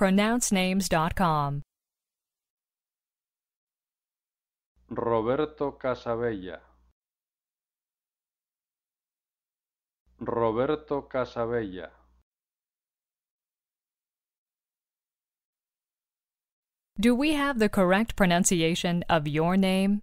pronouncenames.com. Roberto Casabella. Roberto Casabella. Do we have the correct pronunciation of your name?